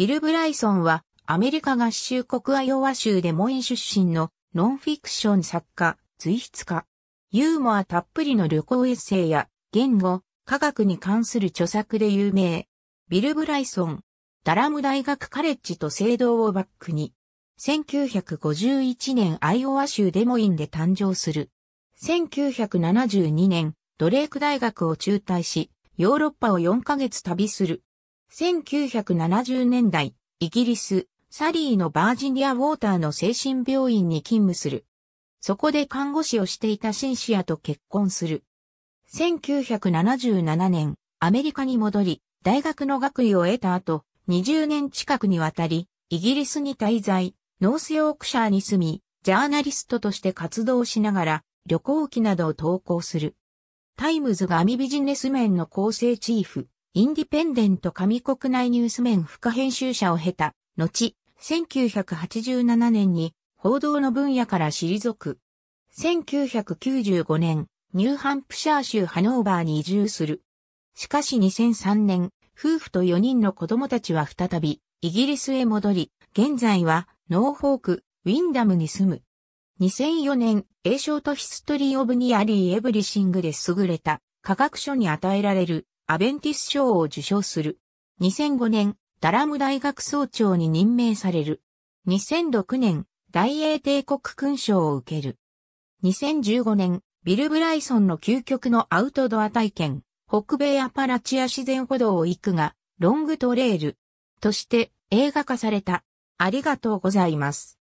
ビル・ブライソンはアメリカ合衆国アイオワ州でモイン出身のノンフィクション作家、随筆家。ユーモアたっぷりの旅行エッセイや言語、科学に関する著作で有名。ビル・ブライソン、ダラム大学カレッジと聖堂をバックに、1951年アイオワ州デモインで誕生する。1972年、ドレーク大学を中退し、ヨーロッパを4ヶ月旅する。1970年代、イギリス、サリーのバージニア・ウォーターの精神病院に勤務する。そこで看護師をしていたシンシアと結婚する。1977年、アメリカに戻り、大学の学位を得た後、20年近くにわたり、イギリスに滞在、ノースヨークシャーに住み、ジャーナリストとして活動しながら、旅行記などを投稿する。タイムズがミビジネス面の構成チーフ、インディペンデント紙国内ニュース面副編集者を経た、後、1987年に報道の分野から退く。1995年、ニューハンプシャー州ハノーバーに移住する。しかし2003年、夫婦と4人の子供たちは再び、イギリスへ戻り、現在は、ノーホーク、ウィンダムに住む。2004年、A ショートヒストリーオブニアリーエブリシングで優れた科学書に与えられるアベンティス賞を受賞する。2005年、ダラム大学総長に任命される。2006年、大英帝国勲章を受ける。2015年、ビル・ブライソンの究極のアウトドア体験、北米アパラチア自然歩道を行くが、ロングトレールとして映画化された。ありがとうございます。